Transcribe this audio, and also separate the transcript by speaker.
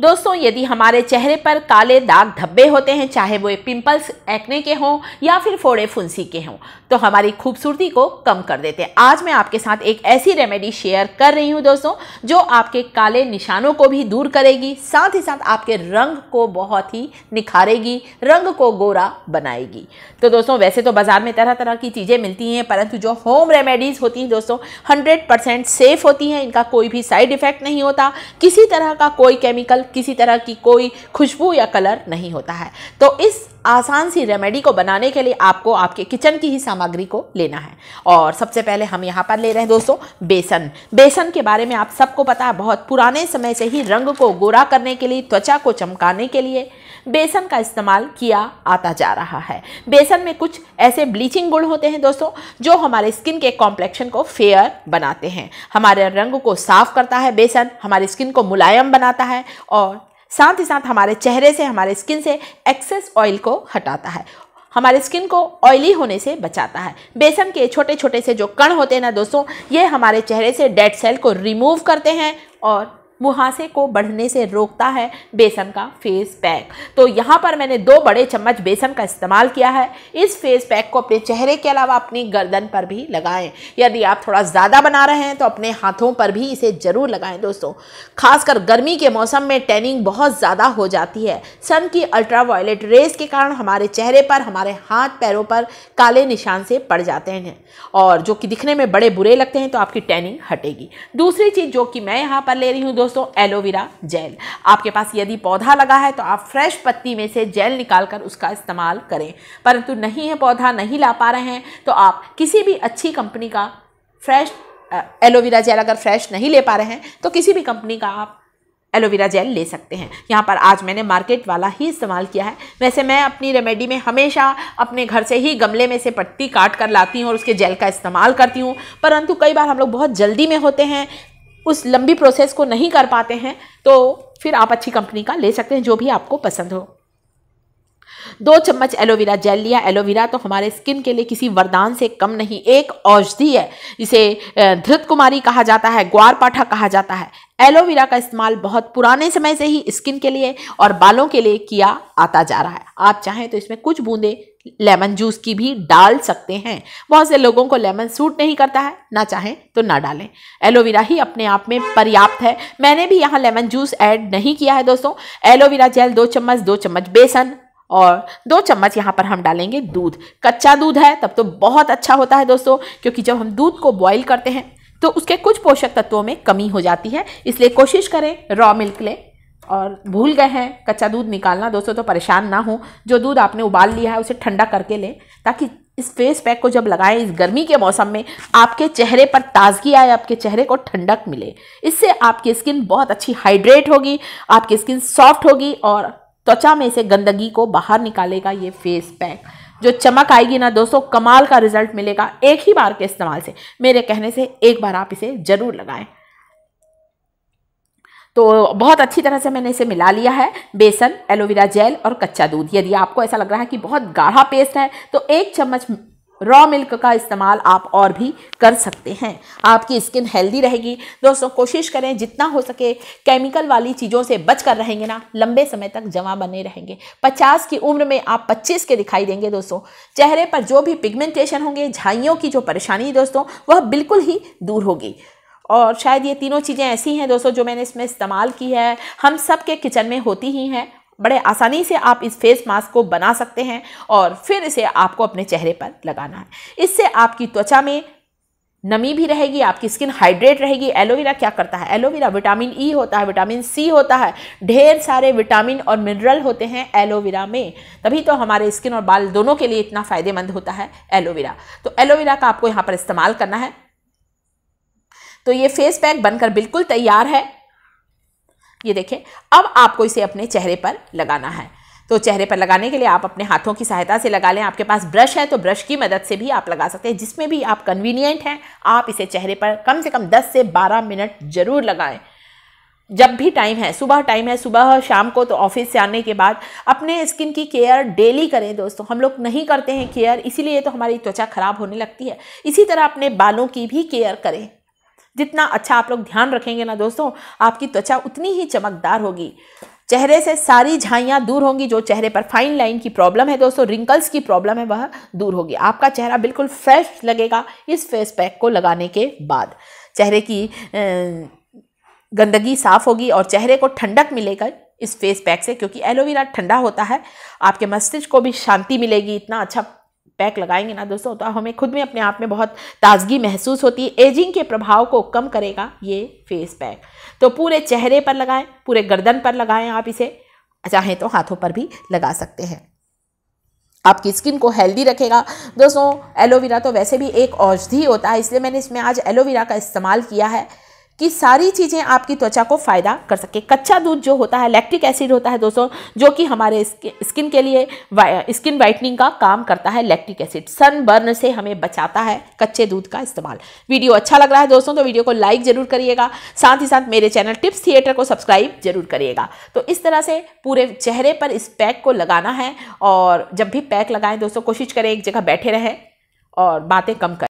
Speaker 1: दोस्तों यदि हमारे चेहरे पर काले दाग धब्बे होते हैं चाहे वो पिंपल्स एक्ने के हों या फिर फोड़े फुंसी के हों तो हमारी खूबसूरती को कम कर देते हैं आज मैं आपके साथ एक ऐसी रेमेडी शेयर कर रही हूँ दोस्तों जो आपके काले निशानों को भी दूर करेगी साथ ही साथ आपके रंग को बहुत ही निखारेगी रंग को गोरा बनाएगी तो दोस्तों वैसे तो बाज़ार में तरह तरह की चीज़ें मिलती हैं परंतु जो होम रेमेडीज़ होती हैं दोस्तों हंड्रेड परसेंट सेफ़ होती हैं इनका कोई भी साइड इफ़ेक्ट नहीं होता किसी तरह का कोई केमिकल किसी तरह की कोई खुशबू या कलर नहीं होता है तो इस आसान सी रेमेडी को बनाने के लिए आपको आपके किचन की ही सामग्री को लेना है और सबसे पहले हम यहाँ पर ले रहे हैं दोस्तों बेसन बेसन के बारे में आप सबको पता है बहुत पुराने समय से ही रंग को गोरा करने के लिए त्वचा को चमकाने के लिए बेसन का इस्तेमाल किया आता जा रहा है बेसन में कुछ ऐसे ब्लीचिंग गुण होते हैं दोस्तों जो हमारे स्किन के कॉम्प्लेक्शन को फेयर बनाते हैं हमारे रंग को साफ करता है बेसन हमारी स्किन को मुलायम बनाता है और साथ ही साथ हमारे चेहरे से हमारे स्किन से एक्सेस ऑयल को हटाता है हमारे स्किन को ऑयली होने से बचाता है बेसन के छोटे छोटे से जो कण होते हैं ना दोस्तों ये हमारे चेहरे से डेड सेल को रिमूव करते हैं और मुहासे को बढ़ने से रोकता है बेसन का फेस पैक तो यहाँ पर मैंने दो बड़े चम्मच बेसन का इस्तेमाल किया है इस फेस पैक को अपने चेहरे के अलावा अपनी गर्दन पर भी लगाएं यदि आप थोड़ा ज़्यादा बना रहे हैं तो अपने हाथों पर भी इसे ज़रूर लगाएं दोस्तों खासकर गर्मी के मौसम में टैनिंग बहुत ज़्यादा हो जाती है सन की अल्ट्रा वायलेट रेस के कारण हमारे चेहरे पर हमारे हाथ पैरों पर काले निशान से पड़ जाते हैं और जो कि दिखने में बड़े बुरे लगते हैं तो आपकी टैनिंग हटेगी दूसरी चीज़ जो कि मैं यहाँ पर ले रही हूँ दोस्तों एलोवेरा जेल आपके पास यदि पौधा लगा है तो आप फ्रेश पत्ती में से जेल निकाल कर उसका इस्तेमाल करें परंतु नहीं है पौधा नहीं ला पा रहे हैं तो आप किसी भी अच्छी कंपनी का फ्रेश एलोवेरा जेल अगर फ्रेश नहीं ले पा रहे हैं तो किसी भी कंपनी का आप एलोवेरा जेल ले सकते हैं यहाँ पर आज मैंने मार्केट वाला ही इस्तेमाल किया है वैसे मैं अपनी रेमेडी में हमेशा अपने घर से ही गमले में से पट्टी काट कर लाती हूँ और उसके जेल का इस्तेमाल करती हूँ परंतु कई बार हम लोग बहुत जल्दी में होते हैं उस लंबी प्रोसेस को नहीं कर पाते हैं तो फिर आप अच्छी कंपनी का ले सकते हैं जो भी आपको पसंद हो दो चम्मच एलोवेरा जेल लिया एलोवेरा तो हमारे स्किन के लिए किसी वरदान से कम नहीं एक औषधि है इसे धृत कुमारी कहा जाता है ग्वार पाठा कहा जाता है एलोवेरा का इस्तेमाल बहुत पुराने समय से ही स्किन के लिए और बालों के लिए किया आता जा रहा है आप चाहें तो इसमें कुछ बूंदें लेमन जूस की भी डाल सकते हैं बहुत से लोगों को लेमन सूट नहीं करता है ना चाहें तो ना डालें एलोवेरा ही अपने आप में पर्याप्त है मैंने भी यहाँ लेमन जूस ऐड नहीं किया है दोस्तों एलोवेरा जेल दो चम्मच दो चम्मच बेसन और दो चम्मच यहाँ पर हम डालेंगे दूध कच्चा दूध है तब तो बहुत अच्छा होता है दोस्तों क्योंकि जब हम दूध को बॉयल करते हैं तो उसके कुछ पोषक तत्वों में कमी हो जाती है इसलिए कोशिश करें रॉ मिल्क लें और भूल गए हैं कच्चा दूध निकालना दोस्तों तो परेशान ना हो जो दूध आपने उबाल लिया है उसे ठंडा करके लें ताकि इस फेस पैक को जब लगाएं इस गर्मी के मौसम में आपके चेहरे पर ताजगी आए आपके चेहरे को ठंडक मिले इससे आपकी स्किन बहुत अच्छी हाइड्रेट होगी आपकी स्किन सॉफ्ट होगी और त्वचा में से गंदगी को बाहर निकालेगा ये फेस पैक जो चमक आएगी ना दोस्तों कमाल का रिजल्ट मिलेगा एक ही बार के इस्तेमाल से मेरे कहने से एक बार आप इसे ज़रूर लगाएँ तो बहुत अच्छी तरह से मैंने इसे मिला लिया है बेसन एलोवेरा जेल और कच्चा दूध यदि आपको ऐसा लग रहा है कि बहुत गाढ़ा पेस्ट है तो एक चम्मच रॉ मिल्क का इस्तेमाल आप और भी कर सकते हैं आपकी स्किन हेल्दी रहेगी दोस्तों कोशिश करें जितना हो सके केमिकल वाली चीज़ों से बच कर रहेंगे ना लंबे समय तक जमा बने रहेंगे 50 की उम्र में आप 25 के दिखाई देंगे दोस्तों चेहरे पर जो भी पिगमेंटेशन होंगे झाइयों की जो परेशानी दोस्तों वह बिल्कुल ही दूर होगी और शायद ये तीनों चीज़ें ऐसी हैं दोस्तों जो मैंने इसमें इस्तेमाल की है हम सब के किचन में होती ही हैं बड़े आसानी से आप इस फेस मास्क को बना सकते हैं और फिर इसे आपको अपने चेहरे पर लगाना है इससे आपकी त्वचा में नमी भी रहेगी आपकी स्किन हाइड्रेट रहेगी एलोवेरा क्या करता है एलोवेरा विटामिन ई e होता है विटामिन सी होता है ढेर सारे विटामिन और मिनरल होते हैं एलोवेरा में तभी तो हमारे स्किन और बाल दोनों के लिए इतना फ़ायदेमंद होता है एलोवेरा तो एलोवेरा का आपको यहाँ पर इस्तेमाल करना है तो ये फेस पैक बनकर बिल्कुल तैयार है ये देखें अब आपको इसे अपने चेहरे पर लगाना है तो चेहरे पर लगाने के लिए आप अपने हाथों की सहायता से लगा लें आपके पास ब्रश है तो ब्रश की मदद से भी आप लगा सकते हैं जिसमें भी आप कन्वीनियंट हैं आप इसे चेहरे पर कम से कम 10 से 12 मिनट ज़रूर लगाएं जब भी टाइम है सुबह टाइम है सुबह शाम को तो ऑफिस से आने के बाद अपने स्किन की केयर डेली करें दोस्तों हम लोग नहीं करते हैं केयर इसीलिए तो हमारी त्वचा खराब होने लगती है इसी तरह अपने बालों की भी केयर करें जितना अच्छा आप लोग ध्यान रखेंगे ना दोस्तों आपकी त्वचा उतनी ही चमकदार होगी चेहरे से सारी झाइयाँ दूर होंगी जो चेहरे पर फाइन लाइन की प्रॉब्लम है दोस्तों रिंकल्स की प्रॉब्लम है वह दूर होगी आपका चेहरा बिल्कुल फ्रेश लगेगा इस फेस पैक को लगाने के बाद चेहरे की गंदगी साफ होगी और चेहरे को ठंडक मिलेगा इस फेस पैक से क्योंकि एलोवेरा ठंडा होता है आपके मस्तिष्क को भी शांति मिलेगी इतना अच्छा पैक लगाएंगे ना दोस्तों तो हमें खुद में अपने आप में बहुत ताजगी महसूस होती है एजिंग के प्रभाव को कम करेगा ये फेस पैक तो पूरे चेहरे पर लगाएं पूरे गर्दन पर लगाएं आप इसे चाहें तो हाथों पर भी लगा सकते हैं आपकी स्किन को हेल्दी रखेगा दोस्तों एलोवेरा तो वैसे भी एक औषधि होता है इसलिए मैंने इसमें आज एलोवेरा का इस्तेमाल किया है कि सारी चीज़ें आपकी त्वचा को फ़ायदा कर सके कच्चा दूध जो होता है लैक्टिक एसिड होता है दोस्तों जो कि हमारे स्किन के लिए स्किन वाइटनिंग का काम करता है लैक्टिक एसिड सनबर्न से हमें बचाता है कच्चे दूध का इस्तेमाल वीडियो अच्छा लग रहा है दोस्तों तो वीडियो को लाइक ज़रूर करिएगा साथ ही साथ मेरे चैनल टिप्स थिएटर को सब्सक्राइब जरूर करिएगा तो इस तरह से पूरे चेहरे पर इस पैक को लगाना है और जब भी पैक लगाएं दोस्तों कोशिश करें एक जगह बैठे रहें और बातें कम करें